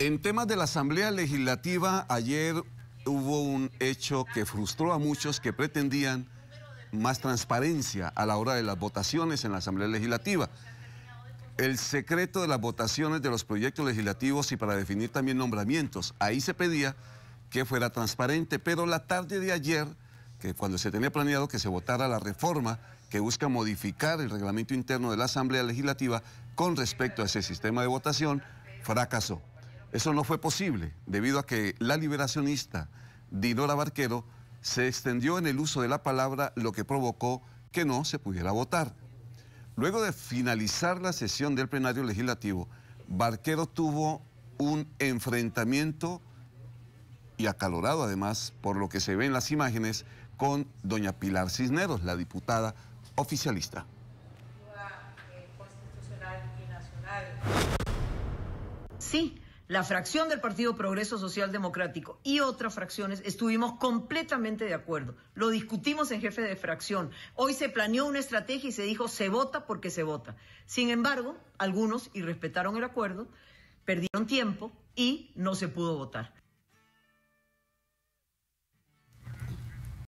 En temas de la Asamblea Legislativa, ayer hubo un hecho que frustró a muchos que pretendían más transparencia a la hora de las votaciones en la Asamblea Legislativa. El secreto de las votaciones de los proyectos legislativos y para definir también nombramientos. Ahí se pedía que fuera transparente, pero la tarde de ayer, que cuando se tenía planeado que se votara la reforma que busca modificar el reglamento interno de la Asamblea Legislativa con respecto a ese sistema de votación, fracasó. Eso no fue posible debido a que la liberacionista Dinora Barquero se extendió en el uso de la palabra, lo que provocó que no se pudiera votar. Luego de finalizar la sesión del plenario legislativo, Barquero tuvo un enfrentamiento y acalorado además, por lo que se ve en las imágenes, con doña Pilar Cisneros, la diputada oficialista. Sí, la fracción del Partido Progreso Social Democrático y otras fracciones estuvimos completamente de acuerdo. Lo discutimos en jefe de fracción. Hoy se planeó una estrategia y se dijo se vota porque se vota. Sin embargo, algunos y respetaron el acuerdo, perdieron tiempo y no se pudo votar.